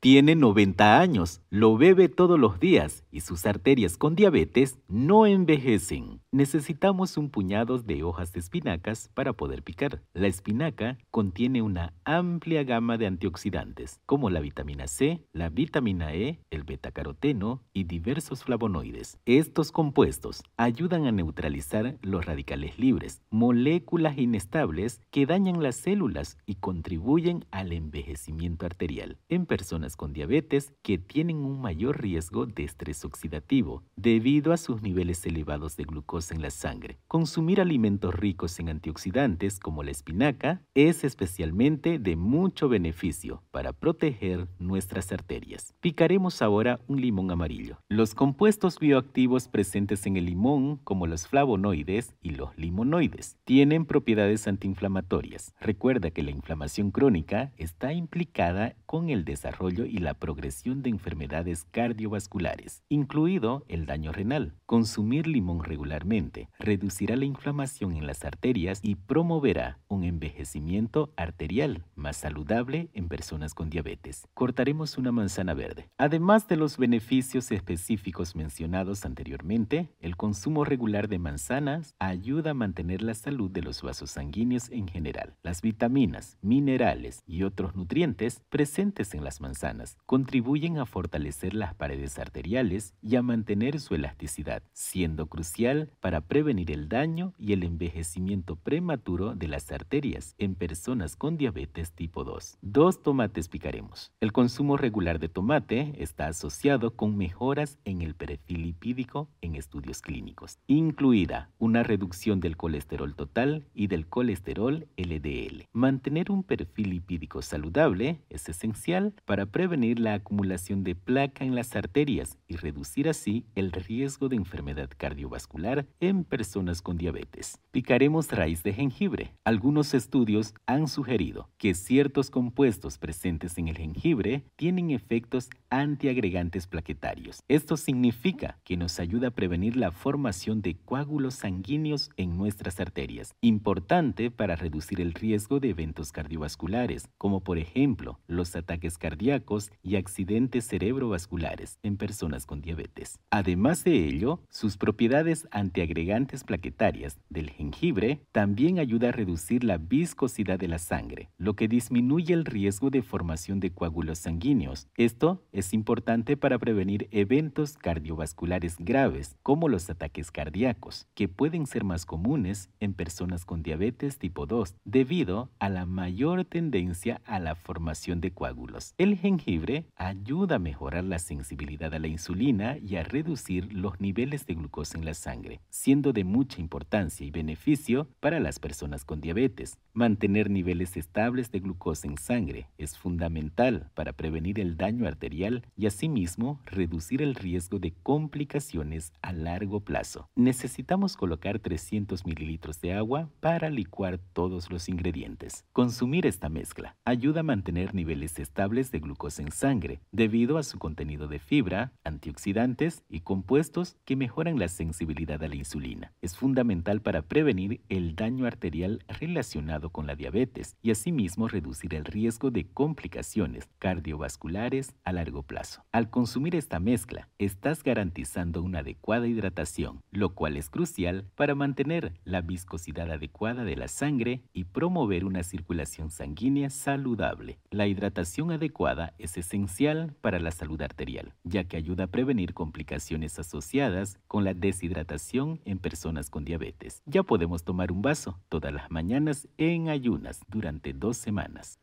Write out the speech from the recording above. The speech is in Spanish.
Tiene 90 años, lo bebe todos los días y sus arterias con diabetes no envejecen. Necesitamos un puñado de hojas de espinacas para poder picar. La espinaca contiene una amplia gama de antioxidantes, como la vitamina C, la vitamina E, el betacaroteno y diversos flavonoides. Estos compuestos ayudan a neutralizar los radicales libres, moléculas inestables que dañan las células y contribuyen al envejecimiento arterial. En personas con diabetes que tienen un mayor riesgo de estrés oxidativo debido a sus niveles elevados de glucosa en la sangre. Consumir alimentos ricos en antioxidantes como la espinaca es especialmente de mucho beneficio para proteger nuestras arterias. Picaremos ahora un limón amarillo. Los compuestos bioactivos presentes en el limón, como los flavonoides y los limonoides, tienen propiedades antiinflamatorias. Recuerda que la inflamación crónica está implicada con el desarrollo y la progresión de enfermedades cardiovasculares, incluido el daño renal. Consumir limón regularmente reducirá la inflamación en las arterias y promoverá un envejecimiento arterial más saludable en personas con diabetes. Cortaremos una manzana verde. Además de los beneficios específicos mencionados anteriormente, el consumo regular de manzanas ayuda a mantener la salud de los vasos sanguíneos en general. Las vitaminas, minerales y otros nutrientes presentes en las manzanas contribuyen a fortalecer las paredes arteriales y a mantener su elasticidad, siendo crucial para prevenir el daño y el envejecimiento prematuro de las arterias en personas con diabetes tipo 2. Dos tomates picaremos. El consumo regular de tomate está asociado con mejoras en el perfil lipídico en estudios clínicos, incluida una reducción del colesterol total y del colesterol LDL. Mantener un perfil lipídico saludable es esencial para prevenir la acumulación de placa en las arterias y reducir así el riesgo de enfermedad cardiovascular en personas con diabetes. Picaremos raíz de jengibre. Algunos estudios han sugerido que ciertos compuestos presentes en el jengibre tienen efectos antiagregantes plaquetarios. Esto significa que nos ayuda a prevenir la formación de coágulos sanguíneos en nuestras arterias, importante para reducir el riesgo de eventos cardiovasculares, como por ejemplo los ataques cardíacos y accidentes cerebrovasculares en personas con diabetes. Además de ello, sus propiedades antiagregantes plaquetarias del jengibre también ayuda a reducir la viscosidad de la sangre, lo que disminuye el riesgo de formación de coágulos sanguíneos. Esto es importante para prevenir eventos cardiovasculares graves, como los ataques cardíacos, que pueden ser más comunes en personas con diabetes tipo 2, debido a la mayor tendencia a la formación de coágulos. El jengibre ayuda a mejorar la sensibilidad a la insulina y a reducir los niveles de glucosa en la sangre, siendo de mucha importancia y beneficio para las personas con diabetes. Mantener niveles estables de glucosa en sangre es fundamental para prevenir el daño arterial y asimismo reducir el riesgo de complicaciones a largo plazo. Necesitamos colocar 300 mililitros de agua para licuar todos los ingredientes. Consumir esta mezcla ayuda a mantener niveles estables de glucosa en sangre debido a su contenido de fibra, antioxidantes y compuestos que mejoran la sensibilidad a la insulina. Es fundamental para prevenir el daño arterial relacionado con la diabetes y asimismo reducir el riesgo de complicaciones cardiovasculares a largo plazo. Al consumir esta mezcla, estás garantizando una adecuada hidratación, lo cual es crucial para mantener la viscosidad adecuada de la sangre y promover una circulación sanguínea saludable. La hidratación adecuada es esencial para la salud arterial, ya que ayuda a prevenir complicaciones asociadas con la deshidratación en personas con diabetes. Ya podemos tomar un vaso todas las mañanas en ayunas durante dos semanas Madness.